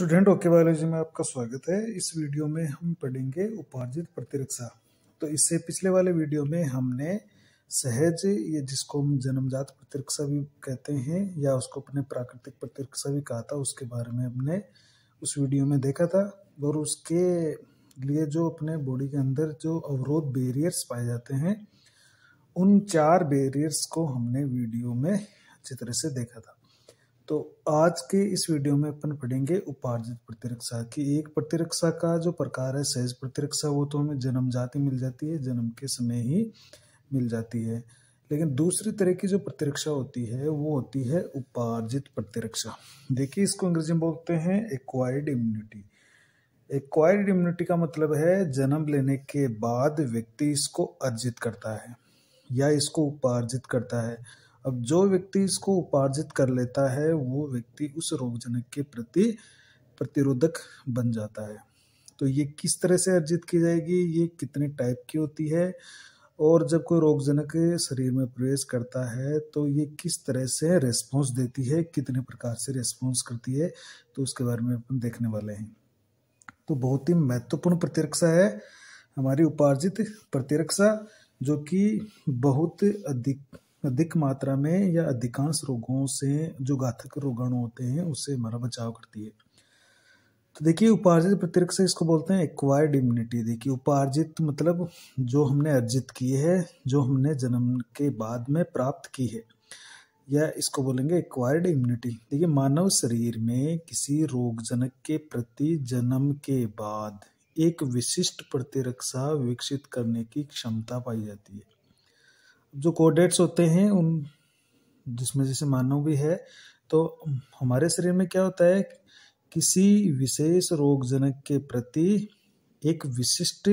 Student okay biology में आपका स्वागत है इस वीडियो में हम पढ़ेंगे उपार्जित प्रतिरक्षा तो इससे पिछले वाले वीडियो में हमने सहज ये जिसको हम जन्मजात प्रतिरक्षा भी कहते हैं या उसको अपने प्राकृतिक प्रतिरक्षा भी कहा था उसके बारे में हमने उस वीडियो में देखा था और उसके लिए जो अपने बॉडी के अंदर जो अवरोध बेरियर्स पाए जाते हैं उन चार बेरियर्स को हमने वीडियो में अच्छी तरह से देखा था तो आज के इस वीडियो में अपन पढ़ेंगे उपार्जित प्रतिरक्षा की एक प्रतिरक्षा का जो प्रकार है सहज प्रतिरक्षा वो तो हमें जन्म जाति मिल जाती है जन्म के समय ही मिल जाती है लेकिन दूसरी तरह की जो प्रतिरक्षा होती है वो होती है उपार्जित प्रतिरक्षा देखिए इसको अंग्रेजी में बोलते हैं एक्वायर्ड इम्यूनिटी एक्वायर्ड इम्यूनिटी का मतलब है जन्म लेने के बाद व्यक्ति इसको अर्जित करता है या इसको उपार्जित करता है अब जो व्यक्ति इसको उपार्जित कर लेता है वो व्यक्ति उस रोगजनक के प्रति प्रतिरोधक बन जाता है तो ये किस तरह से अर्जित की जाएगी ये कितने टाइप की होती है और जब कोई रोगजनक शरीर में प्रवेश करता है तो ये किस तरह से रेस्पॉन्स देती है कितने प्रकार से रेस्पॉन्स करती है तो उसके बारे में अपन देखने वाले हैं तो बहुत ही महत्वपूर्ण प्रतिरक्षा है हमारी उपार्जित प्रतिरक्षा जो कि बहुत अधिक अधिक मात्रा में या अधिकांश रोगों से जो घातक रोगाणु होते हैं उससे हमारा बचाव करती है तो देखिए उपार्जित प्रतिरक से इसको बोलते हैं एक्वायर्ड इम्यूनिटी देखिए उपार्जित मतलब जो हमने अर्जित की है जो हमने जन्म के बाद में प्राप्त की है या इसको बोलेंगे एक्वायर्ड इम्यूनिटी देखिए मानव शरीर में किसी रोगजनक के प्रति जन्म के बाद एक विशिष्ट प्रतिरक्षा विकसित करने की क्षमता पाई जाती है जो कोडेट्स होते हैं उन जिसमें जैसे मानव भी है तो हमारे शरीर में क्या होता है किसी विशेष रोगजनक के प्रति एक विशिष्ट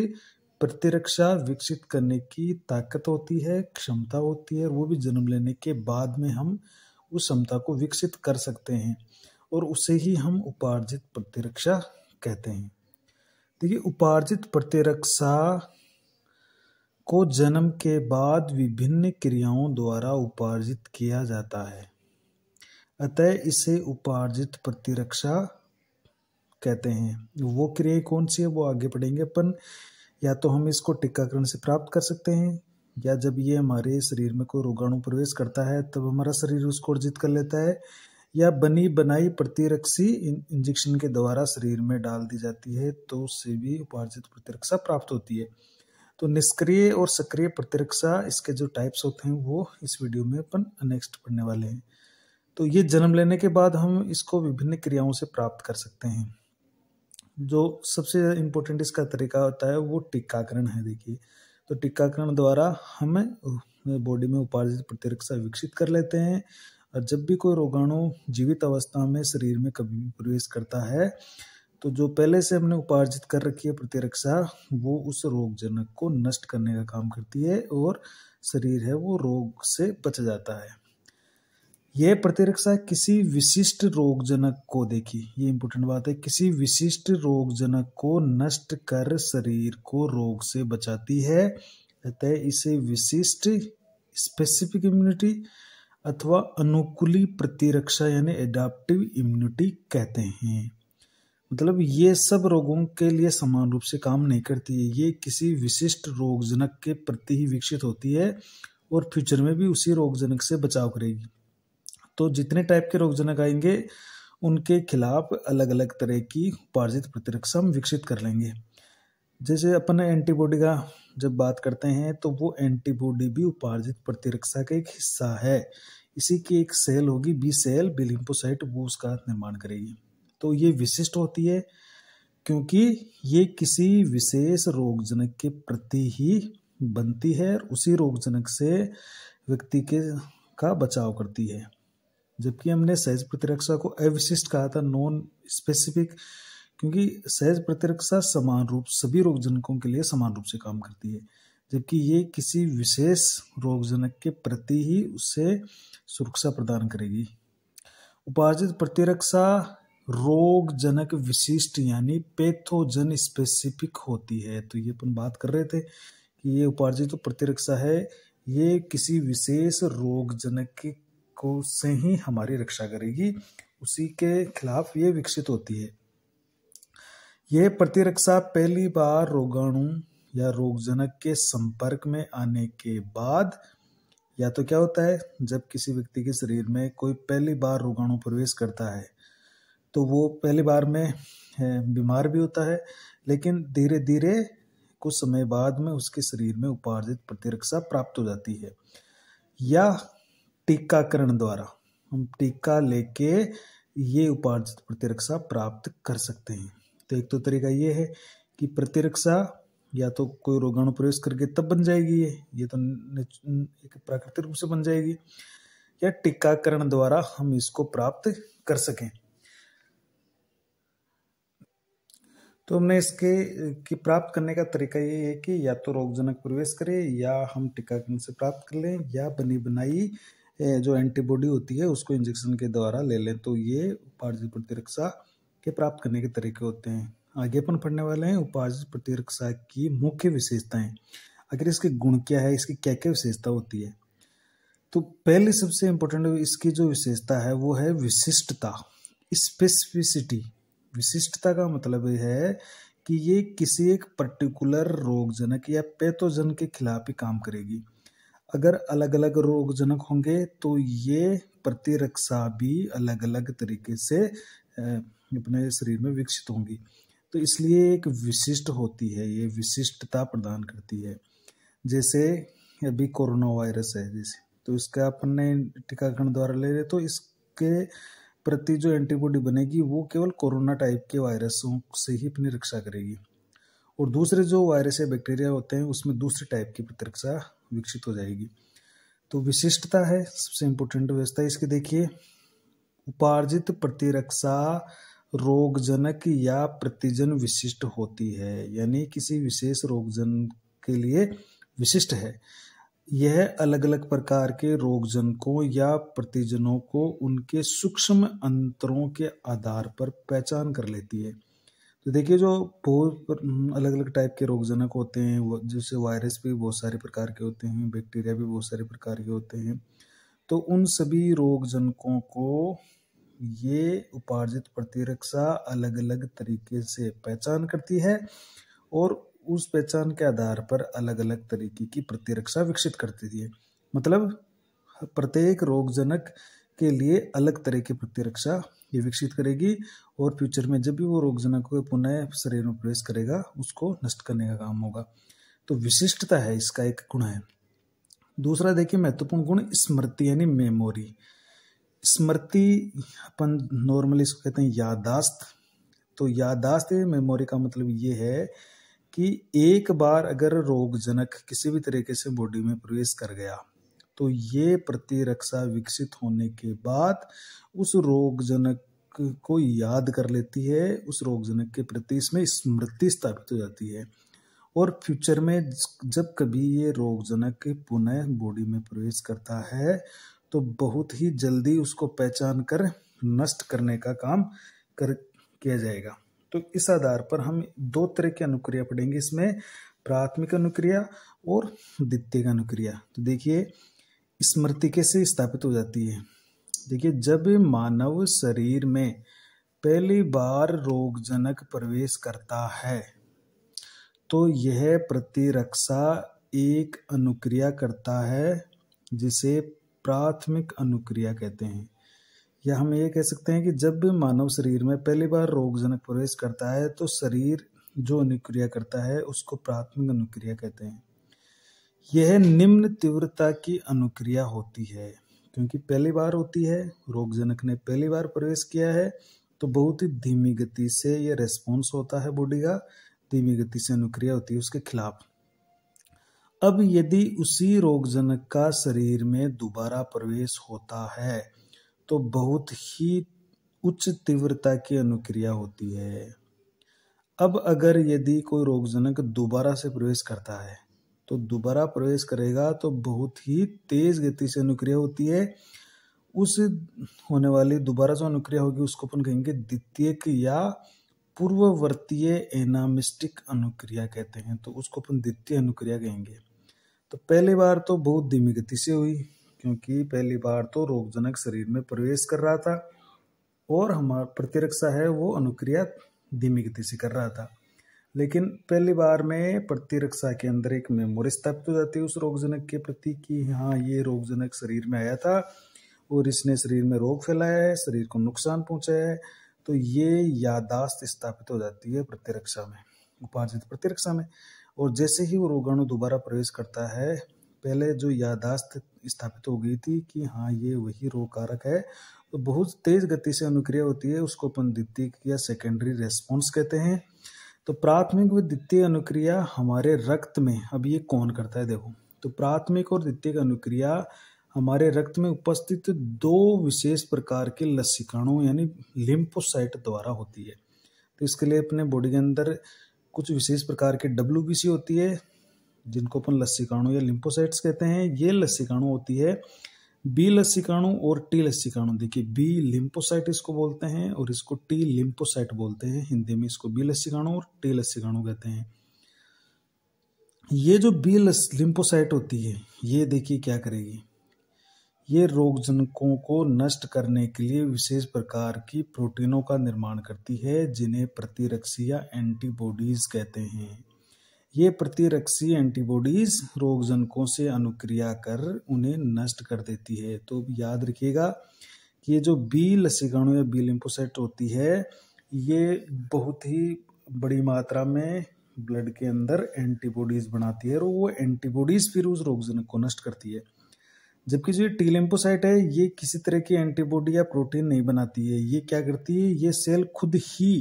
प्रतिरक्षा विकसित करने की ताकत होती है क्षमता होती है वो भी जन्म लेने के बाद में हम उस क्षमता को विकसित कर सकते हैं और उसे ही हम उपार्जित प्रतिरक्षा कहते हैं देखिए उपार्जित प्रतिरक्षा को जन्म के बाद विभिन्न क्रियाओं द्वारा उपार्जित किया जाता है अतः इसे उपार्जित प्रतिरक्षा कहते हैं वो क्रिया कौन सी है वो आगे पढ़ेंगे अपन या तो हम इसको टीकाकरण से प्राप्त कर सकते हैं या जब ये हमारे शरीर में कोई रोगाणु प्रवेश करता है तब हमारा शरीर उसको अर्जित कर लेता है या बनी बनाई प्रतिरक्षी इंजेक्शन के द्वारा शरीर में डाल दी जाती है तो उससे भी उपार्जित प्रतिरक्षा प्राप्त होती है तो निष्क्रिय और सक्रिय प्रतिरक्षा इसके जो टाइप्स होते हैं वो इस वीडियो में अपन नेक्स्ट पढ़ने वाले हैं तो ये जन्म लेने के बाद हम इसको विभिन्न क्रियाओं से प्राप्त कर सकते हैं जो सबसे इम्पोर्टेंट इसका तरीका होता है वो टीकाकरण है देखिए तो टीकाकरण द्वारा हम बॉडी में उपार्जित प्रतिरक्षा विकसित कर लेते हैं और जब भी कोई रोगाणु जीवित अवस्था में शरीर में कभी भी प्रवेश करता है तो जो पहले से हमने उपार्जित कर रखी है प्रतिरक्षा वो उस रोगजनक को नष्ट करने का काम करती है और शरीर है वो रोग से बच जाता है यह प्रतिरक्षा किसी विशिष्ट रोगजनक को देखी ये इंपॉर्टेंट बात है किसी विशिष्ट रोगजनक को नष्ट कर शरीर को रोग से बचाती है अतः इसे विशिष्ट स्पेसिफिक इम्यूनिटी अथवा अनुकूली प्रतिरक्षा यानी एडाप्टिव इम्यूनिटी कहते हैं मतलब ये सब रोगों के लिए समान रूप से काम नहीं करती है ये किसी विशिष्ट रोगजनक के प्रति ही विकसित होती है और फ्यूचर में भी उसी रोगजनक से बचाव करेगी तो जितने टाइप के रोगजनक आएंगे उनके खिलाफ अलग अलग तरह की उपार्जित प्रतिरक्षा हम विकसित कर लेंगे जैसे अपन एंटीबॉडी का जब बात करते हैं तो वो एंटीबॉडी भी उपार्जित प्रतिरक्षा का एक हिस्सा है इसी की एक सेल होगी बी सेल बिलिम्पोसाइट वो उसका निर्माण करेगी तो ये विशिष्ट होती है क्योंकि ये किसी विशेष रोगजनक के प्रति ही बनती है और उसी रोगजनक से व्यक्ति के का बचाव करती है जबकि हमने सहज प्रतिरक्षा को अविशिष्ट कहा था नॉन स्पेसिफिक क्योंकि सहज प्रतिरक्षा समान रूप सभी रोगजनकों के लिए समान रूप से काम करती है जबकि ये किसी विशेष रोगजनक के प्रति ही उससे सुरक्षा प्रदान करेगी उपार्जित प्रतिरक्षा रोगजनक विशिष्ट यानी पेथोजन स्पेसिफिक होती है तो ये अपन बात कर रहे थे कि ये उपार्जित तो प्रतिरक्षा है ये किसी विशेष रोगजनक को से ही हमारी रक्षा करेगी उसी के खिलाफ ये विकसित होती है यह प्रतिरक्षा पहली बार रोगाणु या रोगजनक के संपर्क में आने के बाद या तो क्या होता है जब किसी व्यक्ति के शरीर में कोई पहली बार रोगाणु प्रवेश करता है तो वो पहली बार में बीमार भी होता है लेकिन धीरे धीरे कुछ समय बाद में उसके शरीर में उपार्जित प्रतिरक्षा प्राप्त हो जाती है या टीकाकरण द्वारा हम टीका लेके ये उपार्जित प्रतिरक्षा प्राप्त कर सकते हैं तो एक तो तरीका ये है कि प्रतिरक्षा या तो कोई रोगाणु प्रवेश करके तब बन जाएगी ये ये तो एक प्राकृतिक रूप से बन जाएगी या टीकाकरण द्वारा हम इसको प्राप्त कर सकें तो हमने इसके की प्राप्त करने का तरीका ये है कि या तो रोगजनक प्रवेश करें या हम टीकाकरण से प्राप्त कर लें या बनी बनाई जो एंटीबॉडी होती है उसको इंजेक्शन के द्वारा ले लें तो ये उपार्जित प्रतिरक्षा के प्राप्त करने के तरीके होते हैं आगे अपन पढ़ने वाले हैं उपार्जित प्रतिरक्षा की मुख्य विशेषताएं अगर इसके गुण क्या है इसकी क्या क्या विशेषता होती है तो पहली सबसे इम्पोर्टेंट इसकी जो विशेषता है वो है विशिष्टता स्पेसिफिसिटी विशिष्टता का मतलब है कि ये किसी एक पर्टिकुलर रोगजनक या पैथोजन के खिलाफ ही काम करेगी अगर अलग अलग रोगजनक होंगे तो ये प्रतिरक्षा भी अलग अलग तरीके से अपने शरीर में विकसित होंगी तो इसलिए एक विशिष्ट होती है ये विशिष्टता प्रदान करती है जैसे अभी कोरोना वायरस है जैसे तो इसका अपन ने टीकाकरण द्वारा ले रहे तो इसके प्रति जो एंटीबॉडी बनेगी वो केवल कोरोना टाइप के वायरसों से ही अपनी रक्षा करेगी और दूसरे जो वायरस या बैक्टीरिया होते हैं उसमें दूसरे टाइप की प्रतिरक्षा विकसित हो जाएगी तो विशिष्टता है सबसे इम्पोर्टेंट व्यवस्था इसकी देखिए उपार्जित प्रतिरक्षा रोगजनक या प्रतिजन विशिष्ट होती है यानी किसी विशेष रोगजन के लिए विशिष्ट है यह अलग अलग प्रकार के रोगजनकों या प्रतिजनों को उनके सूक्ष्म अंतरों के आधार पर पहचान कर लेती है तो देखिए जो बहुत अलग अलग टाइप के रोगजनक होते हैं जैसे वायरस भी बहुत सारे प्रकार के होते हैं बैक्टीरिया भी बहुत सारे प्रकार के होते हैं तो उन सभी रोगजनकों को ये उपार्जित प्रतिरक्षा अलग अलग तरीके से पहचान करती है और उस पहचान के आधार पर अलग अलग तरीके की प्रतिरक्षा विकसित करती थी मतलब प्रत्येक रोगजनक के लिए अलग तरह की प्रतिरक्षा ये विकसित करेगी और फ्यूचर में जब भी वो रोगजनक को पुनः शरीर में प्रवेश करेगा उसको नष्ट करने का काम होगा तो विशिष्टता है इसका एक गुण है दूसरा देखिए महत्वपूर्ण गुण स्मृति यानी मेमोरी स्मृति अपन नॉर्मली इसको कहते हैं यादाश्त तो यादाश्त मेमोरी का मतलब ये है कि एक बार अगर रोगजनक किसी भी तरीके से बॉडी में प्रवेश कर गया तो ये प्रतिरक्षा विकसित होने के बाद उस रोगजनक को याद कर लेती है उस रोगजनक के प्रति इसमें स्मृति स्थापित हो जाती है और फ्यूचर में जब कभी ये रोगजनक पुनः बॉडी में प्रवेश करता है तो बहुत ही जल्दी उसको पहचान कर नष्ट करने का काम कर किया जाएगा तो इस आधार पर हम दो तरह की अनुक्रिया पढ़ेंगे इसमें प्राथमिक अनुक्रिया और द्वितीय अनुक्रिया तो देखिए स्मृति कैसे स्थापित हो जाती है देखिए जब मानव शरीर में पहली बार रोगजनक प्रवेश करता है तो यह प्रतिरक्षा एक अनुक्रिया करता है जिसे प्राथमिक अनुक्रिया कहते हैं या हम ये कह सकते हैं कि जब भी मानव शरीर में पहली बार रोगजनक प्रवेश करता है तो शरीर जो अनुक्रिया करता है उसको प्राथमिक अनुक्रिया कहते हैं यह निम्न तीव्रता की अनुक्रिया होती है क्योंकि पहली बार होती है रोगजनक ने पहली बार प्रवेश किया है तो बहुत ही धीमी गति से यह रेस्पॉन्स होता है बॉडी का धीमी गति से अनुक्रिया होती है उसके खिलाफ अब यदि उसी रोगजनक का शरीर में दोबारा प्रवेश होता है तो बहुत ही उच्च तीव्रता की अनुक्रिया होती है अब अगर यदि कोई रोगजनक दोबारा से प्रवेश करता है तो दोबारा प्रवेश करेगा तो बहुत ही तेज गति से अनुक्रिया होती है उस होने वाली दोबारा जो अनुक्रिया होगी उसको अपन कहेंगे द्वितीयक या पूर्ववर्तीय एनामिस्टिक अनुक्रिया कहते हैं तो उसको अपन द्वितीय अनुक्रिया कहेंगे तो पहली बार तो बहुत धीमी गति से हुई क्योंकि पहली बार तो रोगजनक शरीर में प्रवेश कर रहा था और हमारा प्रतिरक्षा है वो अनुक्रिया धीमी गति से कर रहा था लेकिन पहली बार में प्रतिरक्षा के अंदर एक मेमोरी स्थापित हो जाती है उस रोगजनक के प्रति कि हाँ ये रोगजनक शरीर में आया था और इसने शरीर में रोग फैलाया है शरीर को नुकसान पहुँचाया है तो ये यादाश्त स्थापित हो जाती है प्रतिरक्षा में उपार्जित प्रतिरक्षा में और जैसे ही वो रोगाणु दोबारा प्रवेश करता है पहले जो यादाश्त स्थापित हो गई थी कि हाँ ये वही रोग कारक है तो बहुत तेज गति से अनुक्रिया होती है उसको अपन द्वितीय या सेकेंडरी रेस्पॉन्स कहते हैं तो प्राथमिक व द्वितीय अनुक्रिया हमारे रक्त में अब ये कौन करता है देखो तो प्राथमिक और द्वितीय अनुक्रिया हमारे रक्त में उपस्थित दो विशेष प्रकार के लसिकाणु यानी लिम्फोसाइट द्वारा होती है तो इसके लिए अपने बॉडी के अंदर कुछ विशेष प्रकार के डब्ल्यू होती है जिनको अपन लस्सीकाणु या लिम्फोसाइट्स कहते हैं ये लस्सीकाणु होती है बी लस्सीकाणु और टी लस्सीकाणु देखिए बी लिम्फोसाइट इसको बोलते हैं और इसको टी लिम्फोसाइट बोलते हैं हिंदी में इसको बी लस्सीकाणु और टी लस्सीकाणु कहते हैं ये जो बी लिम्फोसाइट होती है ये देखिए क्या करेगी ये रोगजनकों को नष्ट करने के लिए विशेष प्रकार की प्रोटीनों का निर्माण करती है जिन्हें प्रतिरक्षी या एंटीबॉडीज कहते हैं ये प्रतिरक्षी एंटीबॉडीज रोगजनकों से अनुक्रिया कर उन्हें नष्ट कर देती है तो याद रखिएगा कि ये जो बी लसीकाणु या बी लिम्फोसाइट होती है ये बहुत ही बड़ी मात्रा में ब्लड के अंदर एंटीबॉडीज़ बनाती है और वो एंटीबॉडीज़ फिर उस रोगजनक को नष्ट करती है जबकि जो ये टी लिम्फोसाइट है ये किसी तरह की एंटीबॉडी या प्रोटीन नहीं बनाती है ये क्या करती है ये सेल खुद ही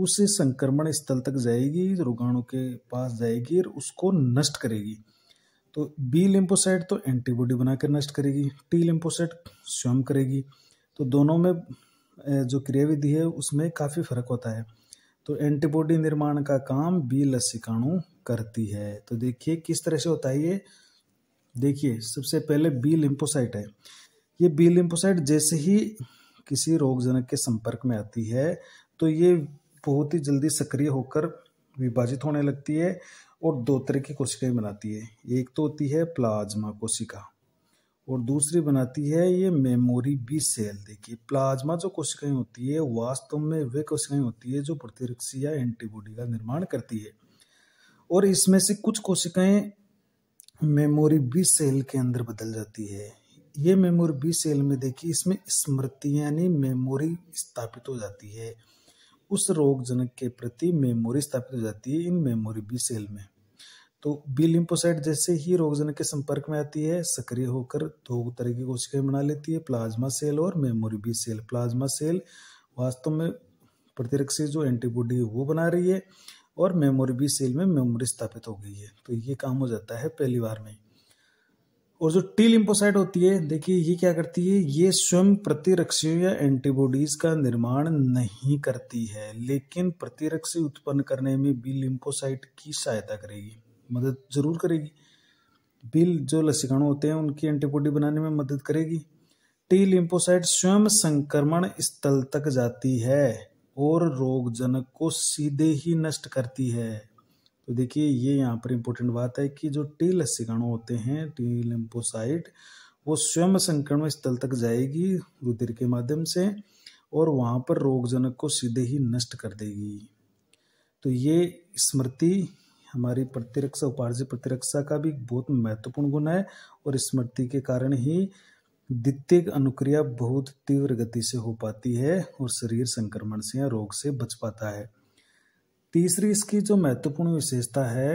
उस संक्रमण स्थल तक जाएगी रोगाणु के पास जाएगी और उसको नष्ट करेगी तो बी लिम्पोसाइट तो एंटीबॉडी बनाकर नष्ट करेगी टी लिम्पोसाइट स्वयं करेगी तो दोनों में जो क्रियाविधि है उसमें काफ़ी फर्क होता है तो एंटीबॉडी निर्माण का काम बी लसिकाणु करती है तो देखिए किस तरह से होता है ये देखिए सबसे पहले बी लिम्पोसाइट है ये बी लिम्पोसाइट जैसे ही किसी रोगजनक के संपर्क में आती है तो ये बहुत ही जल्दी सक्रिय होकर विभाजित होने लगती है और दो तरह की कोशिकाएं बनाती है एक तो होती है प्लाज्मा कोशिका और दूसरी बनाती है ये मेमोरी बी सेल देखिए प्लाज्मा जो कोशिकाएं होती है वास्तव में वे कोशिकाएं होती है जो प्रतिरक्षी या एंटीबॉडी का निर्माण करती है और इसमें से कुछ कोशिकाएं मेमोरी बी सेल के अंदर बदल जाती है ये मेमोरी बी सेल में देखिए इसमें स्मृति यानी मेमोरी स्थापित हो जाती है उस रोग जनक के प्रति मेमोरी स्थापित हो जाती है इन मेमोरी बी सेल में तो बी लिम्फोसाइट जैसे ही रोगजनक के संपर्क में आती है सक्रिय होकर दो तरह की कोशिकाएं बना लेती है प्लाज्मा सेल और memory B cell plasma cell वास्तव में प्रतिरक्षी से जो एंटीबॉडी वो बना रही है और मेमोरी बी सेल में मेमोरी स्थापित हो गई है तो ये काम हो जाता है पहली बार में और जो टी लिम्पोसाइट होती है देखिए ये क्या करती है ये स्वयं प्रतिरक्षी या एंटीबॉडीज का निर्माण नहीं करती है लेकिन प्रतिरक्षी उत्पन्न करने में बी लिम्पोसाइट की सहायता करेगी मदद जरूर करेगी बिल जो लसीकाणु होते हैं उनकी एंटीबॉडी बनाने में मदद करेगी टी लिम्पोसाइट स्वयं संक्रमण स्थल तक जाती है और रोगजनक को सीधे ही नष्ट करती है तो देखिए ये यहाँ पर इम्पोर्टेंट बात है कि जो टी लस्सीकाणु होते हैं टी लिम्पोसाइट वो स्वयं संक्रमण स्थल तक जाएगी रुधिर के माध्यम से और वहाँ पर रोगजनक को सीधे ही नष्ट कर देगी तो ये स्मृति हमारी प्रतिरक्षा उपार्जय प्रतिरक्षा का भी बहुत महत्वपूर्ण गुण है और स्मृति के कारण ही द्वितीय अनुक्रिया बहुत तीव्र गति से हो पाती है और शरीर संक्रमण से या रोग से बच पाता है तीसरी इसकी जो महत्वपूर्ण विशेषता है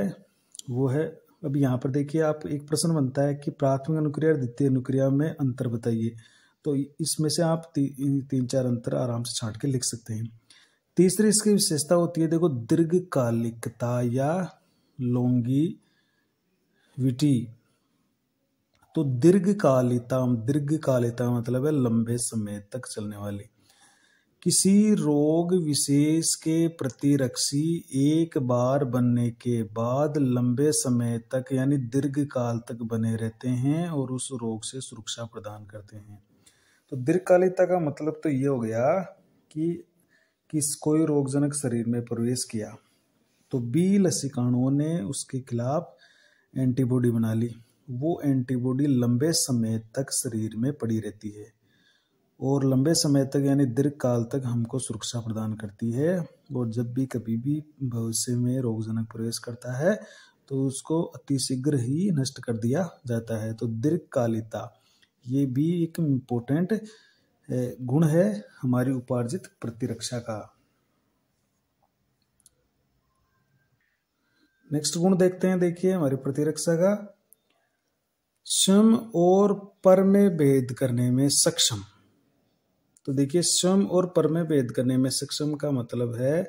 वो है अब यहाँ पर देखिए आप एक प्रश्न बनता है कि प्राथमिक अनुक्रिया और द्वितीय अनुक्रिया में अंतर बताइए तो इसमें से आप ती, तीन चार अंतर आराम से छांट के लिख सकते हैं तीसरी इसकी विशेषता होती है देखो दीर्घकालिकता या लोंगिविटी तो दीर्घकालिता दीर्घकालिता मतलब है लंबे समय तक चलने वाली किसी रोग विशेष के प्रतिरक्षी एक बार बनने के बाद लंबे समय तक यानी दीर्घकाल तक बने रहते हैं और उस रोग से सुरक्षा प्रदान करते हैं तो दीर्घकालिकता का मतलब तो ये हो गया कि किस कोई रोगजनक शरीर में प्रवेश किया तो बी लसिकाणुओं ने उसके खिलाफ एंटीबॉडी बना ली वो एंटीबॉडी लंबे समय तक शरीर में पड़ी रहती है और लंबे समय तक यानी दीर्घ काल तक हमको सुरक्षा प्रदान करती है और जब भी कभी भी भविष्य में रोगजनक प्रवेश करता है तो उसको अतिशीघ्र ही नष्ट कर दिया जाता है तो दीर्घकालिता ये भी एक इम्पोर्टेंट गुण है हमारी उपार्जित प्रतिरक्षा का नेक्स्ट गुण देखते हैं देखिए हमारी प्रतिरक्षा का स्वयं और पर में भेद करने में सक्षम तो देखिए स्वयं और पर में भेद करने में सक्षम का मतलब है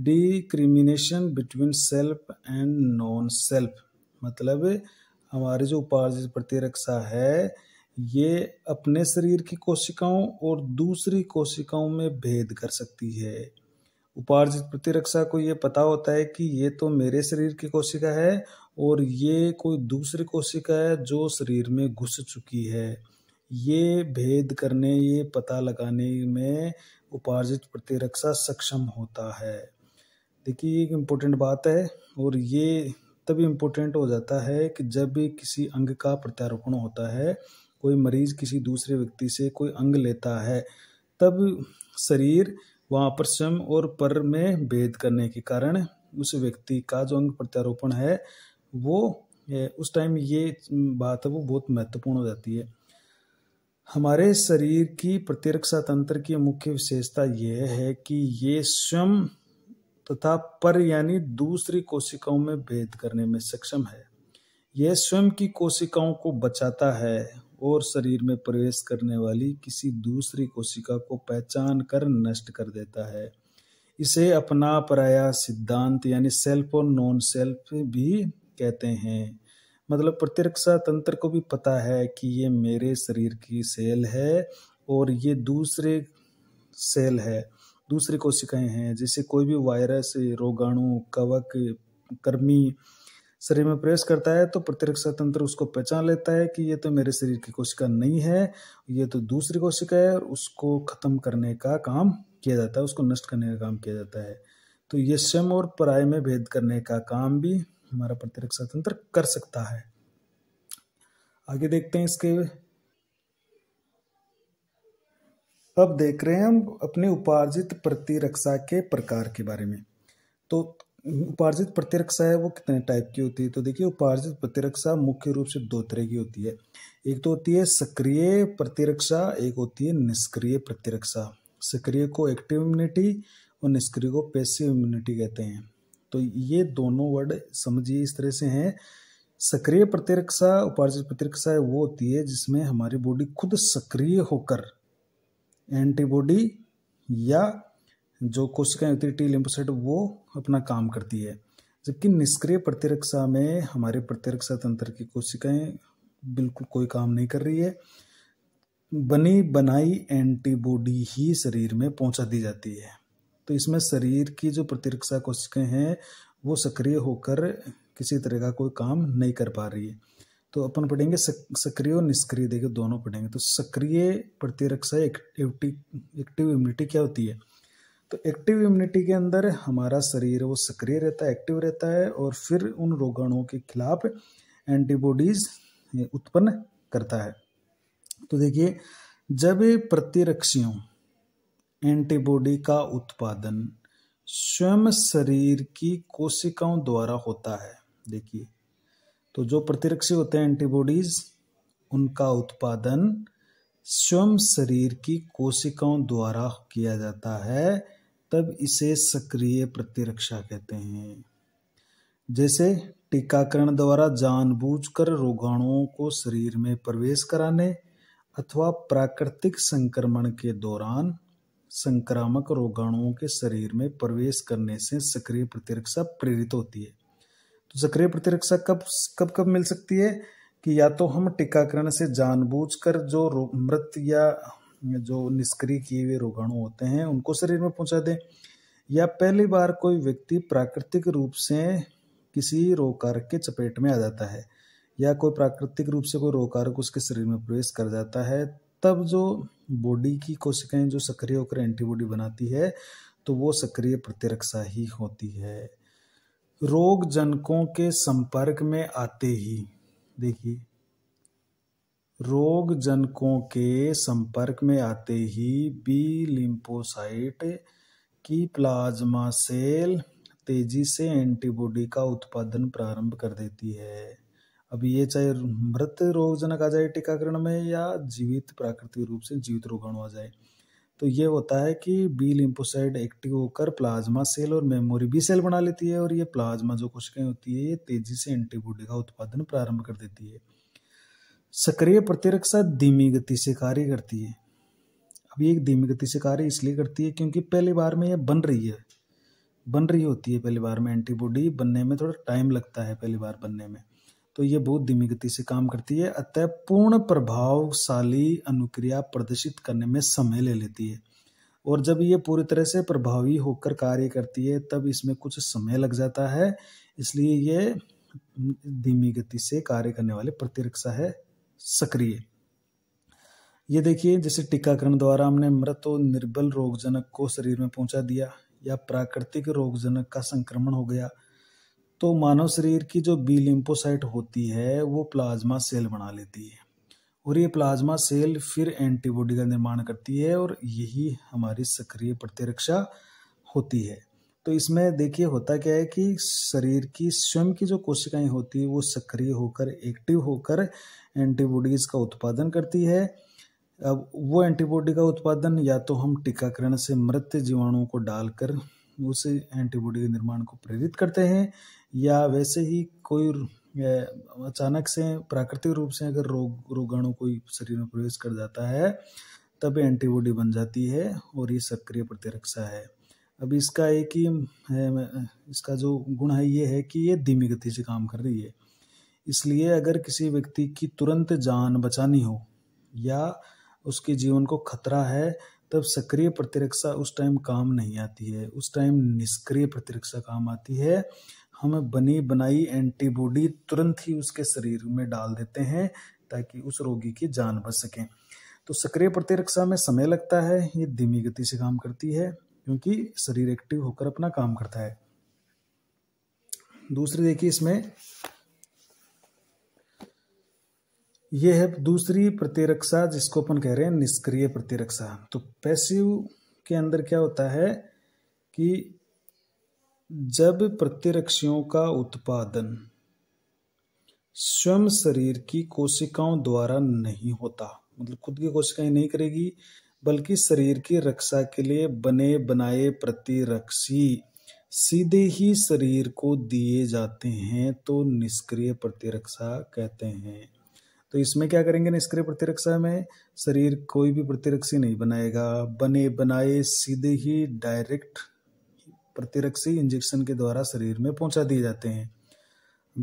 discrimination between self and non self मतलब हमारे जो उपार्जित प्रतिरक्षा है ये अपने शरीर की कोशिकाओं और दूसरी कोशिकाओं में भेद कर सकती है उपार्जित प्रतिरक्षा को ये पता होता है कि ये तो मेरे शरीर की कोशिका है और ये कोई दूसरी कोशिका है जो शरीर में घुस चुकी है ये भेद करने ये पता लगाने में उपार्जित प्रतिरक्षा सक्षम होता है देखिए एक इम्पोर्टेंट बात है और ये तभी इम्पोर्टेंट हो जाता है कि जब भी किसी अंग का प्रत्यारोपण होता है कोई मरीज किसी दूसरे व्यक्ति से कोई अंग लेता है तब शरीर वहाँ पर स्वयं और पर में भेद करने के कारण उस व्यक्ति का जो अंग प्रत्यारोपण है वो उस टाइम ये बात है वो बहुत महत्वपूर्ण हो जाती है हमारे शरीर की प्रतिरक्षा तंत्र की मुख्य विशेषता यह है कि ये स्वयं तथा पर यानी दूसरी कोशिकाओं में भेद करने में सक्षम है यह स्वयं की कोशिकाओं को बचाता है और शरीर में प्रवेश करने वाली किसी दूसरी कोशिका को पहचान कर नष्ट कर देता है इसे अपना पराया सिद्धांत यानी सेल्फ और नॉन सेल्फ भी कहते हैं मतलब प्रतिरक्षा तंत्र को भी पता है कि ये मेरे शरीर की सेल है और ये दूसरे सेल है दूसरी कोशिकाएं हैं जैसे कोई भी वायरस रोगाणु कवक कर्मी शरीर में प्रवेश करता है तो प्रतिरक्षा तंत्र उसको पहचान लेता है कि ये तो मेरे शरीर की कोशिका नहीं है ये तो दूसरी कोशिका है और उसको ख़त्म करने का काम किया जाता है उसको नष्ट करने का काम किया जाता है तो ये स्वयं और पराय में भेद करने का काम भी हमारा प्रतिरक्षा तंत्र कर सकता है आगे देखते हैं इसके अब देख रहे हैं हम अपने उपार्जित प्रतिरक्षा के प्रकार के बारे में तो उपार्जित प्रतिरक्षा है वो कितने टाइप की होती है तो देखिए उपार्जित प्रतिरक्षा मुख्य रूप से दो तरह की होती है एक तो होती है सक्रिय प्रतिरक्षा एक होती है निष्क्रिय प्रतिरक्षा सक्रिय को एक्टिव इम्यूनिटी और निष्क्रिय को पैसिव इम्यूनिटी कहते हैं तो ये दोनों वर्ड समझिए इस तरह से हैं सक्रिय प्रतिरक्षा उपार्जित प्रतिरक्षा वो होती है जिसमें हमारी बॉडी खुद सक्रिय होकर एंटीबॉडी या जो कोशिकाएं होती है टी लिम्फोसाइट वो अपना काम करती है जबकि निष्क्रिय प्रतिरक्षा में हमारे प्रतिरक्षा तंत्र की कोशिकाएं बिल्कुल कोई काम नहीं कर रही है बनी बनाई एंटीबॉडी ही शरीर में पहुंचा दी जाती है तो इसमें शरीर की जो प्रतिरक्षा कोशिकाएं हैं वो सक्रिय होकर किसी तरह का कोई काम नहीं कर पा रही है तो अपन पढ़ेंगे सक्रिय और निष्क्रिय देखिए दोनों पढ़ेंगे तो सक्रिय प्रतिरक्षा एक्टिविटी एक्टिव इम्यूनिटी क्या होती है तो एक्टिव इम्यूनिटी के अंदर हमारा शरीर वो सक्रिय रहता है एक्टिव रहता है और फिर उन रोगाणुओं के खिलाफ एंटीबॉडीज उत्पन्न करता है तो देखिए जब प्रतिरक्षियों एंटीबॉडी का उत्पादन स्वयं शरीर की कोशिकाओं द्वारा होता है देखिए तो जो प्रतिरक्षी होते हैं एंटीबॉडीज उनका उत्पादन स्वयं शरीर की कोशिकाओं द्वारा किया जाता है तब इसे सक्रिय प्रतिरक्षा कहते हैं जैसे टीकाकरण द्वारा जानबूझकर रोगाणुओं को शरीर में प्रवेश कराने अथवा प्राकृतिक संक्रमण के दौरान संक्रामक रोगाणुओं के शरीर में प्रवेश करने से सक्रिय प्रतिरक्षा प्रेरित होती है तो सक्रिय प्रतिरक्षा कब कब कब मिल सकती है कि या तो हम टीकाकरण से जानबूझकर जो मृत या जो निष्क्रिय किए हुए रोगाणु होते हैं उनको शरीर में पहुंचा दें या पहली बार कोई व्यक्ति प्राकृतिक रूप से किसी रोकारक के चपेट में आ जाता है या कोई प्राकृतिक रूप से कोई रोकारक उसके शरीर में प्रवेश कर जाता है तब जो बॉडी की कोशिकाएं जो सक्रिय होकर एंटीबॉडी बनाती है तो वो सक्रिय प्रतिरक्षा ही होती है रोग जनकों के संपर्क में आते ही देखिए रोग जनकों के संपर्क में आते ही बी लिम्फोसाइट की प्लाज्मा सेल तेजी से एंटीबॉडी का उत्पादन प्रारंभ कर देती है अब ये चाहे मृत रोगजनक आ जाए टीकाकरण में या जीवित प्राकृतिक रूप से जीवित रोगाणु आ जाए तो ये होता है कि बी लिम्पोसाइड एक्टिव होकर प्लाज्मा सेल और मेमोरी बी सेल बना लेती है और ये प्लाज्मा जो कोशिकाएं होती है ये तेजी से एंटीबॉडी का उत्पादन प्रारंभ कर देती है सक्रिय प्रतिरक्षा धीमी गति से कार्य करती है अब ये धीमी गति से कार्य इसलिए करती है क्योंकि पहली बार में ये बन रही है बन रही होती है पहली बार में एंटीबॉडी बनने में थोड़ा टाइम लगता है पहली बार बनने में तो ये बहुत धीमी गति से काम करती है अतः पूर्ण प्रभावशाली अनुक्रिया प्रदर्शित करने में समय ले लेती है और जब ये पूरी तरह से प्रभावी होकर कार्य करती है तब इसमें कुछ समय लग जाता है इसलिए ये धीमी गति से कार्य करने वाले प्रतिरक्षा है सक्रिय ये देखिए जैसे टीकाकरण द्वारा हमने मृत और निर्बल रोगजनक को शरीर में पहुंचा दिया या प्राकृतिक रोगजनक का संक्रमण हो गया तो मानव शरीर की जो बी लिम्पोसाइट होती है वो प्लाज्मा सेल बना लेती है और ये प्लाज्मा सेल फिर एंटीबॉडी का निर्माण करती है और यही हमारी सक्रिय प्रतिरक्षा होती है तो इसमें देखिए होता क्या है कि शरीर की स्वयं की जो कोशिकाएं होती है वो सक्रिय होकर एक्टिव होकर एंटीबॉडीज़ का उत्पादन करती है अब वो एंटीबॉडी का उत्पादन या तो हम टीकाकरण से मृत जीवाणुओं को डालकर उस एंटीबॉडी के निर्माण को प्रेरित करते हैं या वैसे ही कोई अचानक से प्राकृतिक रूप से अगर रोग रोगाणु कोई शरीर में प्रवेश कर जाता है तब एंटीबॉडी बन जाती है और ये सक्रिय प्रतिरक्षा है अब इसका एक ही इसका जो गुण है ये है कि ये धीमी गति से काम कर रही है इसलिए अगर किसी व्यक्ति की तुरंत जान बचानी हो या उसके जीवन को खतरा है तब सक्रिय प्रतिरक्षा उस टाइम काम नहीं आती है उस टाइम निष्क्रिय प्रतिरक्षा काम आती है हम बनी बनाई एंटीबॉडी तुरंत ही उसके शरीर में डाल देते हैं ताकि उस रोगी की जान बच सके तो सक्रिय प्रतिरक्षा में समय लगता है ये धीमी गति से काम करती है क्योंकि शरीर एक्टिव होकर अपना काम करता है दूसरी देखिए इसमें यह है दूसरी प्रतिरक्षा जिसको अपन कह रहे हैं निष्क्रिय प्रतिरक्षा तो पैसिव के अंदर क्या होता है कि जब प्रतिरक्षियों का उत्पादन स्वयं शरीर की कोशिकाओं द्वारा नहीं होता मतलब खुद की कोशिकाएं नहीं करेगी बल्कि शरीर की रक्षा के लिए बने बनाए प्रतिरक्षी सीधे ही शरीर को दिए जाते हैं तो निष्क्रिय प्रतिरक्षा कहते हैं तो इसमें क्या करेंगे निष्क्रिय प्रतिरक्षा में शरीर कोई भी प्रतिरक्षी नहीं बनाएगा बने बनाए सीधे ही डायरेक्ट प्रतिरक्षी इंजेक्शन के द्वारा शरीर में पहुंचा दिए जाते हैं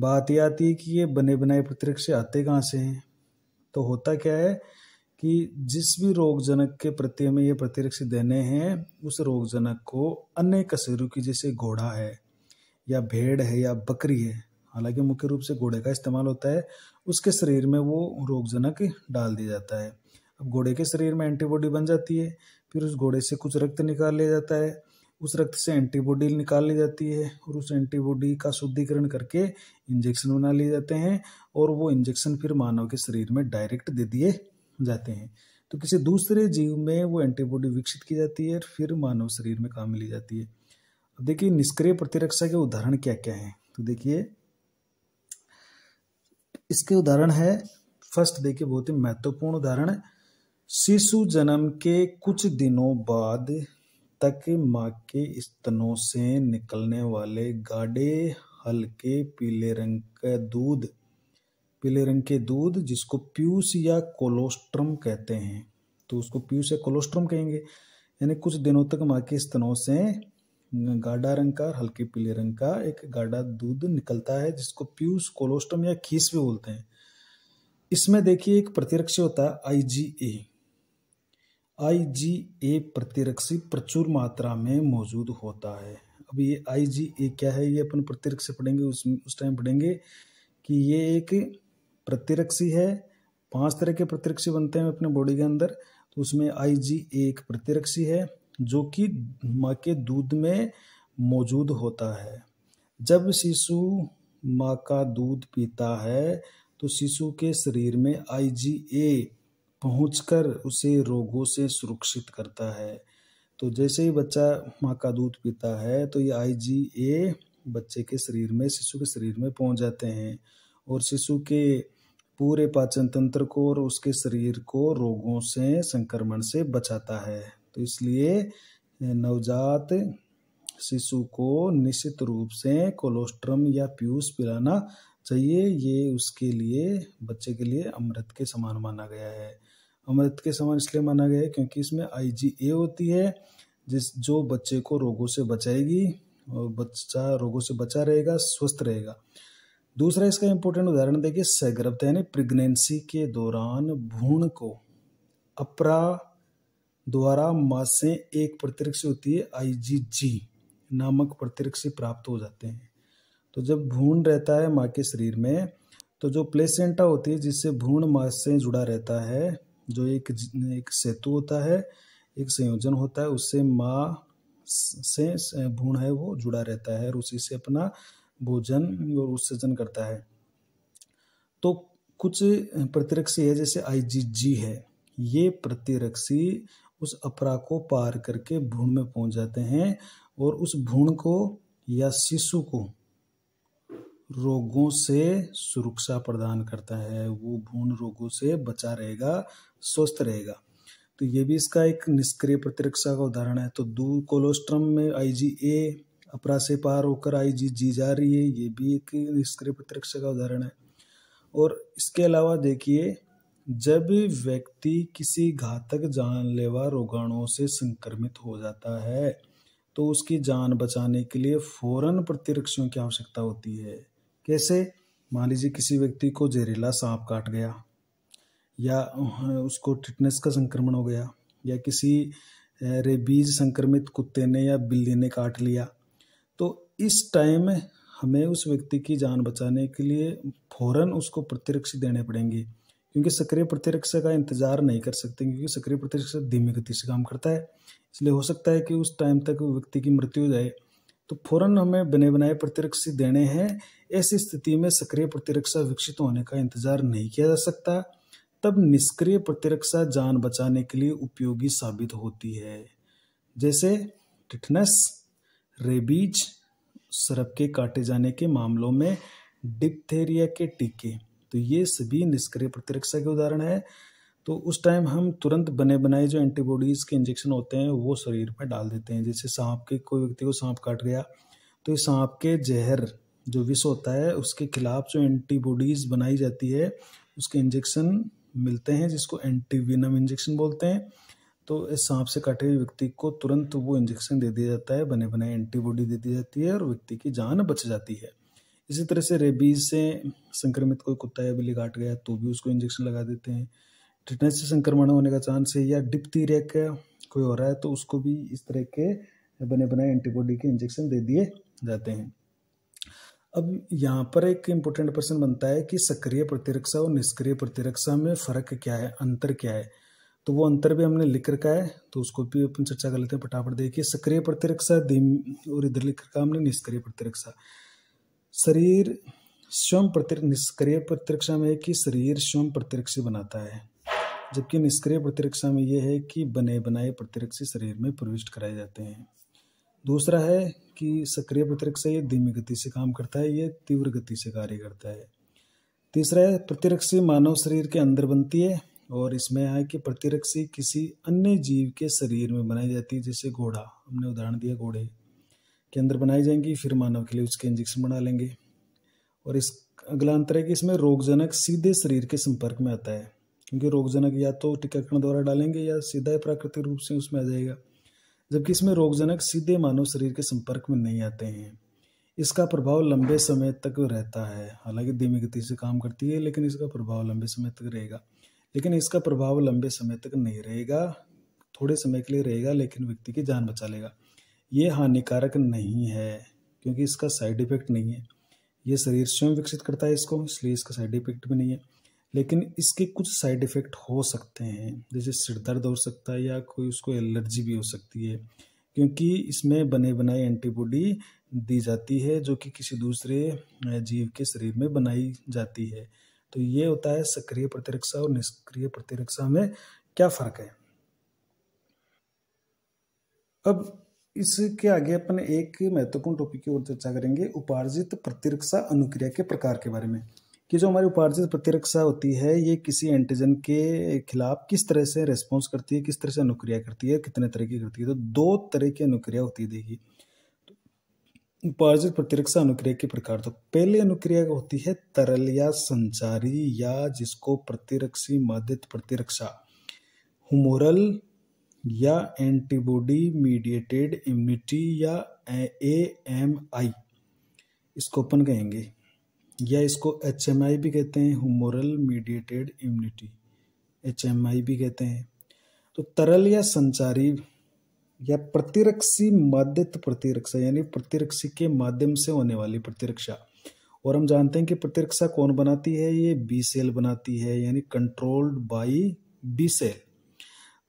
बात यह आती है कि ये बने बनाए प्रतिरक्षी आते कहाँ से हैं तो होता क्या है कि जिस भी रोगजनक के प्रति हमें ये प्रतिरक्षी देने हैं उस रोगजनक को अन्य कसेरों की जैसे घोड़ा है या भेड़ है या बकरी है हालांकि मुख्य रूप से घोड़े का इस्तेमाल होता है उसके शरीर में वो रोगजनक डाल दिया जाता है अब घोड़े के शरीर में एंटीबॉडी बन जाती है फिर उस घोड़े से कुछ रक्त निकाल लिया जाता है उस रक्त से एंटीबॉडी निकाल ली जाती है और उस एंटीबॉडी का शुद्धिकरण करके इंजेक्शन बना लिए जाते हैं और वो इंजेक्शन फिर मानव के शरीर में डायरेक्ट दे दिए जाते हैं तो किसी दूसरे जीव में वो एंटीबॉडी विकसित की जाती है और फिर मानव शरीर में काम ली जाती है अब देखिए निष्क्रिय प्रतिरक्षा के उदाहरण क्या क्या हैं तो देखिए इसके उदाहरण है फर्स्ट देखिए बहुत ही महत्वपूर्ण उदाहरण शिशु जन्म के कुछ दिनों बाद तक माँ के स्तनों से निकलने वाले गाढ़े हल्के पीले रंग का दूध पीले रंग के दूध जिसको प्यूस या कोलोस्ट्रम कहते हैं तो उसको प्यूस या कोलोस्ट्रम कहेंगे यानी कुछ दिनों तक माँ के स्तनों से गाढ़ा रंग का हल्के पीले रंग का एक गाढ़ा दूध निकलता है जिसको प्यूस कोलोस्ट्रम या खीस भी बोलते हैं इसमें देखिए एक प्रतिरक्ष होता है आई ए प्रतिरक्षी प्रचुर मात्रा में मौजूद होता है अब ये ए क्या है ये अपन प्रतिरक्षी पढ़ेंगे उस उस टाइम पढ़ेंगे कि ये एक प्रतिरक्षी है पांच तरह के प्रतिरक्षी बनते हैं अपने बॉडी के अंदर तो उसमें आई ए एक प्रतिरक्षी है जो कि माँ के दूध में मौजूद होता है जब शिशु माँ का दूध पीता है तो शिशु के शरीर में आई जी ए पहुंचकर उसे रोगों से सुरक्षित करता है तो जैसे ही बच्चा माँ का दूध पीता है तो ये आई बच्चे के शरीर में शिशु के शरीर में पहुंच जाते हैं और शिशु के पूरे पाचन तंत्र को और उसके शरीर को रोगों से संक्रमण से बचाता है तो इसलिए नवजात शिशु को निश्चित रूप से कोलोस्ट्रम या प्यूस पिलाना चाहिए ये उसके लिए बच्चे के लिए अमृत के समान माना गया है अमृत के समान इसलिए माना गया है क्योंकि इसमें आई होती है जिस जो बच्चे को रोगों से बचाएगी और बच्चा रोगों से बचा रहेगा स्वस्थ रहेगा दूसरा इसका इंपॉर्टेंट उदाहरण देखिए सगर्भता यानी प्रेगनेंसी के दौरान भ्रूण को अपरा द्वारा मासे एक प्रतिरक्ष होती है आईजीजी नामक प्रतिरक्ष प्राप्त हो जाते हैं तो जब भ्रूण रहता है माँ के शरीर में तो जो प्लेसेंटा होती है जिससे भ्रूण मास से जुड़ा रहता है जो एक एक सेतु होता है एक संयोजन होता है उससे माँ से भूण है वो जुड़ा रहता है और उसी से अपना भोजन और उत्सर्जन करता है तो कुछ प्रतिरक्षी है जैसे आईजीजी है ये प्रतिरक्षी उस अपरा को पार करके भ्रूण में पहुंच जाते हैं और उस भ्रूण को या शिशु को रोगों से सुरक्षा प्रदान करता है वो भ्रूण रोगों से बचा रहेगा स्वस्थ रहेगा तो ये भी इसका एक निष्क्रिय प्रतिरक्षा का उदाहरण है तो दू कोलोस्ट्रम में आई ए अपरा से पार होकर जी जी जा रही है ये भी एक निष्क्रिय प्रतिरक्षा का उदाहरण है और इसके अलावा देखिए जब व्यक्ति किसी घातक जानलेवा रोगाणुओं से संक्रमित हो जाता है तो उसकी जान बचाने के लिए फौरन प्रतिरक्षियों की आवश्यकता होती है कैसे मान लीजिए किसी व्यक्ति को जहरीला सांप काट गया या उसको टिटनेस का संक्रमण हो गया या किसी रेबीज संक्रमित कुत्ते ने या बिल्ली ने काट लिया तो इस टाइम हमें उस व्यक्ति की जान बचाने के लिए फौरन उसको प्रतिरक्ष देने पड़ेंगे क्योंकि सक्रिय प्रतिरक्षा का इंतजार नहीं कर सकते क्योंकि सक्रिय प्रतिरक्षा धीमी गति से काम करता है इसलिए हो सकता है कि उस टाइम तक व्यक्ति की मृत्यु हो जाए तो फौरन हमें बने बनाए प्रतिरक्ष देने हैं ऐसी स्थिति में सक्रिय प्रतिरक्षा विकसित होने का इंतजार नहीं किया जा सकता तब निष्क्रिय प्रतिरक्षा जान बचाने के लिए उपयोगी साबित होती है जैसे टिटनेस रेबीज सरप के काटे जाने के मामलों में डिप्थेरिया के टीके तो ये सभी निष्क्रिय प्रतिरक्षा के उदाहरण है तो उस टाइम हम तुरंत बने बनाए जो एंटीबॉडीज़ के इंजेक्शन होते हैं वो शरीर में डाल देते हैं जैसे सांप के कोई व्यक्ति को सांप काट गया तो इस सांप के जहर जो विष होता है उसके खिलाफ जो एंटीबॉडीज़ बनाई जाती है उसके इंजेक्शन मिलते हैं जिसको एंटीविनम इंजेक्शन बोलते हैं तो इस सांप से काटे हुए व्यक्ति को तुरंत वो इंजेक्शन दे दिया जाता है बने बने एंटीबॉडी दे दी जाती है और व्यक्ति की जान बच जाती है इसी तरह से रेबीज से संक्रमित कोई कुत्ता या बिल्ली काट गया तो भी उसको इंजेक्शन लगा देते हैं टिटनेस से संक्रमण होने का चांस है या डिप्थीरिया का कोई हो रहा है तो उसको भी इस तरह के बने बनाए एंटीबॉडी के इंजेक्शन दे दिए जाते हैं अब यहाँ पर एक इम्पोर्टेंट प्रश्न बनता है कि सक्रिय प्रतिरक्षा और निष्क्रिय प्रतिरक्षा में फ़र्क क्या है अंतर क्या है तो वो अंतर भी हमने लिख रखा है तो उसको भी अपन चर्चा कर लेते हैं फटाफट देखिए सक्रिय प्रतिरक्षा और इधर लिख रखा हमने निष्क्रिय प्रतिरक्षा शरीर स्वयं प्रति निष्क्रिय प्रतिरक्षा में है कि शरीर स्वयं प्रतिरक्षी बनाता है जबकि निष्क्रिय प्रतिरक्षा में यह है कि बने बनाए प्रतिरक्षी शरीर में प्रविष्ट कराए जाते हैं दूसरा है कि सक्रिय प्रतिरक से ये धीमी गति से काम करता है ये तीव्र गति से कार्य करता है तीसरा है प्रतिरक्षी मानव शरीर के अंदर बनती है और इसमें है कि प्रतिरक्षी किसी अन्य जीव के शरीर में बनाई जाती है जैसे घोड़ा हमने उदाहरण दिया घोड़े के अंदर बनाई जाएंगी फिर मानव के लिए उसके इंजेक्शन बना लेंगे और इस अगला अंतर है कि इसमें रोगजनक सीधे शरीर के संपर्क में आता है क्योंकि रोगजनक या तो टीकाकरण द्वारा डालेंगे या सीधा प्राकृतिक रूप से उसमें आ जाएगा जबकि इसमें रोगजनक सीधे मानव शरीर के संपर्क में नहीं आते हैं इसका प्रभाव लंबे समय तक रहता है हालांकि धीमी गति से काम करती है लेकिन इसका प्रभाव लंबे समय तक रहेगा लेकिन इसका प्रभाव लंबे समय तक नहीं रहेगा थोड़े समय के लिए रहेगा लेकिन व्यक्ति की जान बचा लेगा ये हानिकारक नहीं है क्योंकि इसका साइड इफेक्ट नहीं है ये शरीर स्वयं विकसित करता है इसको इसलिए इसका साइड इफेक्ट भी नहीं है लेकिन इसके कुछ साइड इफ़ेक्ट हो सकते हैं जैसे सिर दर्द हो सकता है या कोई उसको एलर्जी भी हो सकती है क्योंकि इसमें बने बनाए एंटीबॉडी दी जाती है जो कि किसी दूसरे जीव के शरीर में बनाई जाती है तो ये होता है सक्रिय प्रतिरक्षा और निष्क्रिय प्रतिरक्षा में क्या फ़र्क है अब इसके आगे अपन एक महत्वपूर्ण टॉपिक की ओर चर्चा करेंगे उपार्जित प्रतिरक्षा अनुक्रिया के प्रकार के बारे में कि जो हमारी उपार्जित प्रतिरक्षा होती है ये किसी एंटीजन के खिलाफ किस तरह से रेस्पॉन्स करती है किस तरह से अनुक्रिया करती है कितने तरह की करती है तो दो तरह की अनुक्रिया होती है देखिए उपार्जित प्रतिरक्षा अनुक्रिया के प्रकार तो पहली अनुक्रिया होती है तरल या संचारी या जिसको प्रतिरक्षी मादित प्रतिरक्षा हुमोरल या एंटीबॉडी मीडिएटेड इम्यूनिटी या ए एम आई इसको अपन कहेंगे या इसको एच भी कहते हैं हुमोरल मीडिएटेड इम्यूनिटी एच भी कहते हैं तो तरल या संचारी या प्रतिरक्षी माध्यत प्रतिरक्षा यानी प्रतिरक्षी के माध्यम से होने वाली प्रतिरक्षा और हम जानते हैं कि प्रतिरक्षा कौन बनाती है ये बी सेल बनाती है यानी कंट्रोल्ड बाई बी सेल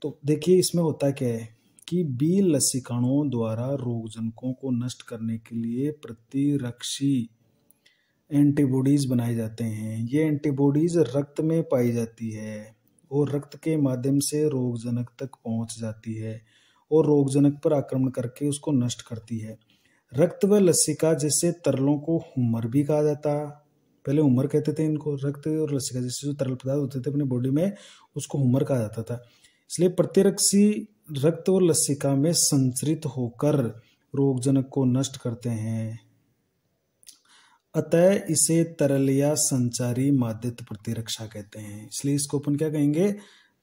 तो देखिए इसमें होता क्या है कि बी लसिकाणों द्वारा रोगजनकों को नष्ट करने के लिए प्रतिरक्षी एंटीबॉडीज़ बनाए जाते हैं ये एंटीबॉडीज़ रक्त में पाई जाती है और रक्त के माध्यम से रोगजनक तक पहुंच जाती है और रोगजनक पर आक्रमण करके उसको नष्ट करती है रक्त व लसिका जैसे तरलों को हुमर भी कहा जाता पहले उमर कहते थे इनको रक्त और लसिका जैसे जो तरल पदार्थ होते थे अपने बॉडी में उसको हुमर कहा जाता था इसलिए प्रतिरक्षी रक्त और लसिका में संचरित होकर रोगजनक को नष्ट करते हैं अतः इसे तरल या संचारी माध्यत्व प्रतिरक्षा कहते हैं इसलिए इसको अपन क्या कहेंगे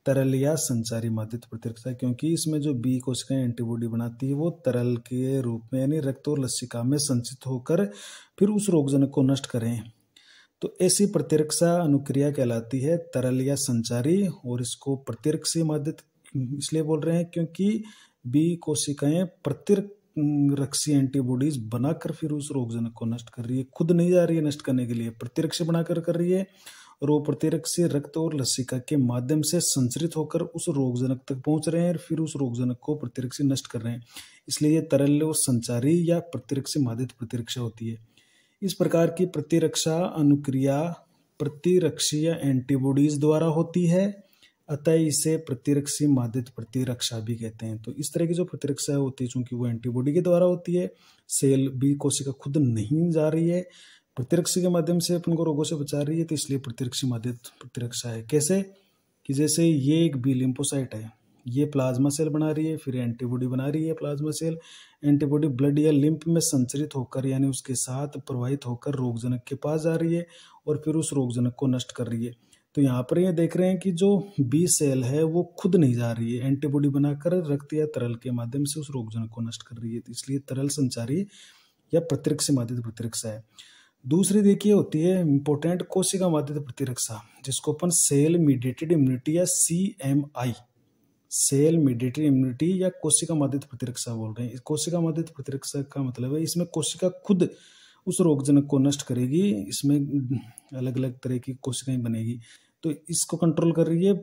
तरल या संचारी माध्यत्व प्रतिरक्षा क्योंकि इसमें जो बी कोशिकाएं एंटीबॉडी बनाती है वो तरल के रूप में यानी रक्त और लस्सिका में संचित होकर फिर उस रोगजनक को नष्ट करें तो ऐसी प्रतिरक्षा अनुक्रिया कहलाती है तरल या संचारी और इसको प्रतिरक्षी माध्यत्व इसलिए बोल रहे हैं क्योंकि बी कोशिकाएं प्रतिरक रक्सी एंटीबॉडीज बनाकर फिर उस रोगजनक को नष्ट कर रही है खुद नहीं जा रही है नष्ट करने के लिए प्रतिरक्ष बनाकर कर रही है और वो प्रतिरक्षी रक्त और लसिका के माध्यम से संचरित होकर उस रोगजनक तक पहुंच रहे हैं और फिर उस रोगजनक को प्रतिरक्ष नष्ट कर रहे हैं इसलिए ये तरल और संचारी या प्रतिरक्ष मादित प्रतिरक्षा होती है इस प्रकार की प्रतिरक्षा अनुक्रिया प्रतिरक्षीय एंटीबॉडीज द्वारा होती है अतः इसे प्रतिरक्षी मादित प्रतिरक्षा भी कहते हैं तो इस तरह की जो प्रतिरक्षा होती है चूंकि वो एंटीबॉडी के द्वारा होती है सेल बी कोशिका खुद नहीं जा रही है प्रतिरक्षी के माध्यम से अपन को रोगों से बचा रही है तो इसलिए प्रतिरक्षी मादित प्रतिरक्षा है कैसे कि जैसे ये एक बी लिम्पोसाइट है ये प्लाज्मा सेल बना रही है फिर एंटीबॉडी बना रही है प्लाज्मा सेल एंटीबॉडी ब्लड या लिम्प में संचरित होकर यानी उसके साथ प्रवाहित होकर रोगजनक के पास जा रही है और फिर उस रोगजनक को नष्ट कर रही है तो यहाँ पर ये देख रहे हैं कि जो बी सेल है वो खुद नहीं जा रही है एंटीबॉडी बनाकर रक्त या तरल के माध्यम से उस रोगजनक को नष्ट कर रही है तो इसलिए तरल संचारी या प्रतिरक्ष माध्यम प्रतिरक्षा है दूसरी देखिए होती है इम्पोर्टेंट कोशिका माध्यम प्रतिरक्षा जिसको अपन सेल मीडिएटेड इम्यूनिटी या C M I cell mediated immunity या कोशिका माध्यम प्रतिरक्षा बोल रहे हैं कोशिका माध्यम प्रतिरक्षा का मतलब है इसमें कोशिका खुद उस रोगजनक को नष्ट करेगी इसमें अलग अलग तरह की कोशिकाएं बनेगी तो इसको कंट्रोल कर रही है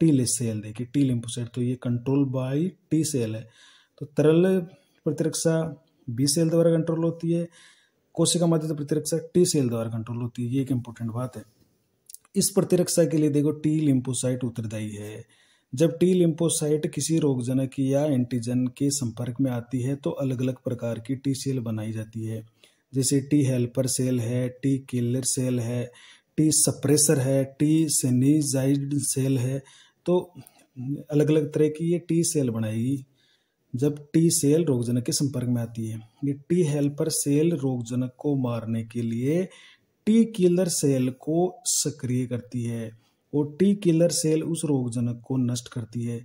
टी लेस सेल देखिए टी लिम्फोसाइट तो ये कंट्रोल बाई टी सेल है तो तरल प्रतिरक्षा बी सेल द्वारा कंट्रोल होती है कोशिका माध्यित प्रतिरक्षा टी सेल द्वारा कंट्रोल होती है ये एक इंपॉर्टेंट बात है इस प्रतिरक्षा के लिए देखो टी लिम्फोसाइट उत्तरदायी है जब टी लिम्फोसाइट किसी रोगजनक या एंटीजन के संपर्क में आती है तो अलग अलग प्रकार की टी सेल बनाई जाती है जैसे टी हेल्पर सेल है टी किलर सेल है टी सप्रेसर है टी सेनिजाइड सेल है तो अलग अलग तरह की ये टी सेल बनाएगी जब टी सेल रोगजनक के संपर्क में आती है ये टी हेल्पर सेल रोगजनक को मारने के लिए टी किलर सेल को सक्रिय करती है और टी किलर सेल उस रोगजनक को नष्ट करती है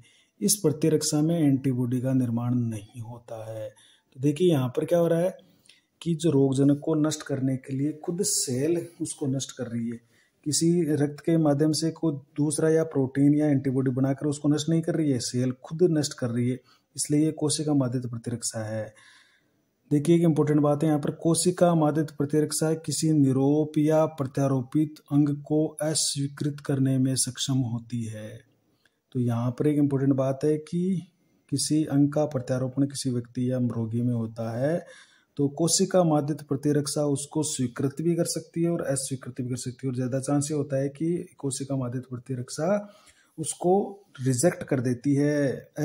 इस प्रतिरक्षा में एंटीबॉडी का निर्माण नहीं होता है तो देखिए यहाँ पर क्या हो रहा है कि जो रोगजनक को नष्ट करने के लिए खुद सेल उसको नष्ट कर रही है किसी रक्त के माध्यम से कोई दूसरा या प्रोटीन या एंटीबॉडी बनाकर उसको नष्ट नहीं कर रही है सेल खुद नष्ट कर रही है इसलिए ये कोशिका माध्यम प्रतिरक्षा है देखिए एक इम्पोर्टेंट बात है यहाँ पर कोशिका माध्यम प्रतिरक्षा किसी निरोप या प्रत्यारोपित अंग को अस्वीकृत करने में सक्षम होती है तो यहाँ पर एक इम्पोर्टेंट बात है कि किसी अंग का प्रत्यारोपण किसी व्यक्ति या रोगी में होता है तो कोशिका माध्यित प्रतिरक्षा उसको स्वीकृत भी कर सकती है और अस्वीकृत भी कर सकती है और ज़्यादा चांस ये होता है कि कोशिका माध्यित प्रतिरक्षा उसको रिजेक्ट कर देती है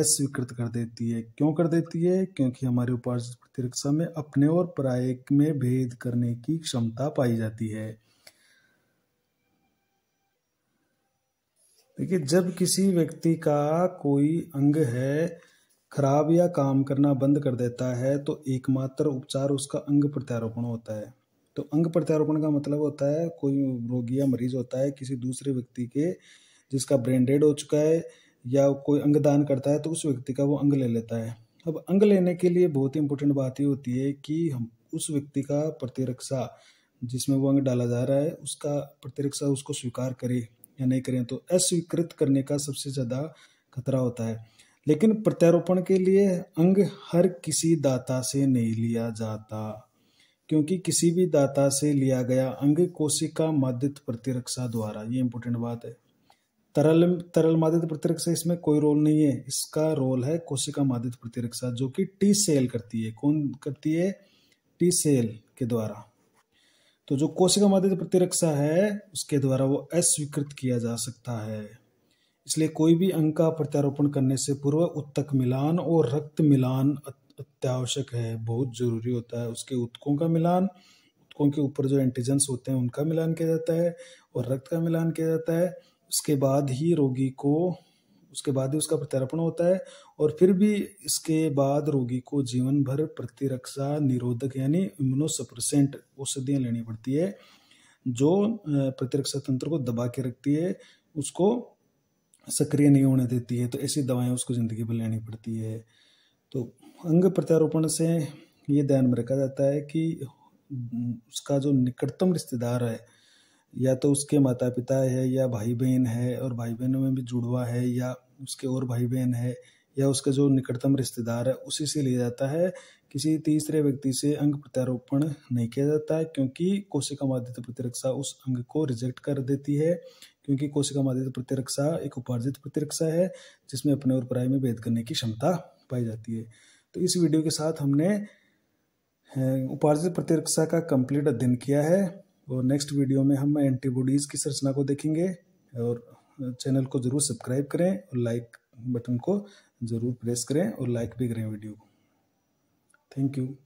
अस्वीकृत कर देती है क्यों कर देती है क्योंकि हमारे उपार्जित प्रतिरक्षा में अपने और पराय में भेद करने की क्षमता पाई जाती है देखिए जब किसी व्यक्ति का कोई अंग है खराब या काम करना बंद कर देता है तो एकमात्र उपचार उसका अंग प्रत्यारोपण होता है तो अंग प्रत्यारोपण का मतलब होता है कोई रोगी या मरीज होता है किसी दूसरे व्यक्ति के जिसका ब्रेन डेड हो चुका है या कोई अंग दान करता है तो उस व्यक्ति का वो अंग ले लेता है अब अंग लेने के लिए बहुत ही इंपॉर्टेंट बात ये होती है कि हम उस व्यक्ति का प्रतिरक्षा जिसमें वो अंग डाला जा रहा है उसका प्रतिरक्षा उसको स्वीकार करे या नहीं करें तो अस्वीकृत करने का सबसे ज़्यादा खतरा होता है लेकिन प्रत्यारोपण के लिए अंग हर किसी दाता से नहीं लिया जाता क्योंकि किसी भी दाता से लिया गया अंग कोशिका मादित प्रतिरक्षा द्वारा ये इंपॉर्टेंट बात है तरल तरल मादित प्रतिरक्षा इसमें कोई रोल नहीं है इसका रोल है कोशिका मादित प्रतिरक्षा जो कि टी सेल करती है कौन करती है टी सेल के द्वारा तो जो कोशिका मादित प्रतिरक्षा है उसके द्वारा वो अस्वीकृत किया जा सकता है इसलिए कोई भी अंग का प्रत्यारोपण करने से पूर्व उत्तक मिलान और रक्त मिलान अत्यावश्यक है बहुत जरूरी होता है उसके उत्कों का मिलान उत्कों के ऊपर जो एंटीजेंस होते हैं उनका मिलान किया जाता है और रक्त का मिलान किया जाता है उसके बाद ही रोगी को उसके बाद ही उसका प्रत्यारोपण होता है और फिर भी इसके बाद रोगी को जीवन भर प्रतिरक्षा निरोधक यानी इम्यूनोसप्रसेंट औषधियाँ लेनी पड़ती है जो प्रतिरक्षा तंत्र को दबा के रखती है उसको सक्रिय नहीं होने देती है तो ऐसी दवाएं उसको ज़िंदगी भर लेनी पड़ती है तो अंग प्रत्यारोपण से ये ध्यान में रखा जाता है कि उसका जो निकटतम रिश्तेदार है या तो उसके माता पिता है या भाई बहन है और भाई बहनों में भी जुड़वा है या उसके और भाई बहन है या उसका जो निकटतम रिश्तेदार है उसी से लिया जाता है किसी तीसरे व्यक्ति से अंग प्रत्यारोपण नहीं किया जाता क्योंकि कोशिका माध्यित प्रतिरक्षा उस अंग को रिजेक्ट कर देती है क्योंकि कोशिका माध्यित प्रतिरक्षा एक उपार्जित प्रतिरक्षा है जिसमें अपने और पराय में भेद करने की क्षमता पाई जाती है तो इस वीडियो के साथ हमने उपार्जित प्रतिरक्षा का कंप्लीट अध्ययन किया है और नेक्स्ट वीडियो में हम एंटीबॉडीज़ की संरचना को देखेंगे और चैनल को ज़रूर सब्सक्राइब करें और लाइक बटन को ज़रूर प्रेस करें और लाइक भी करें वीडियो को Thank you.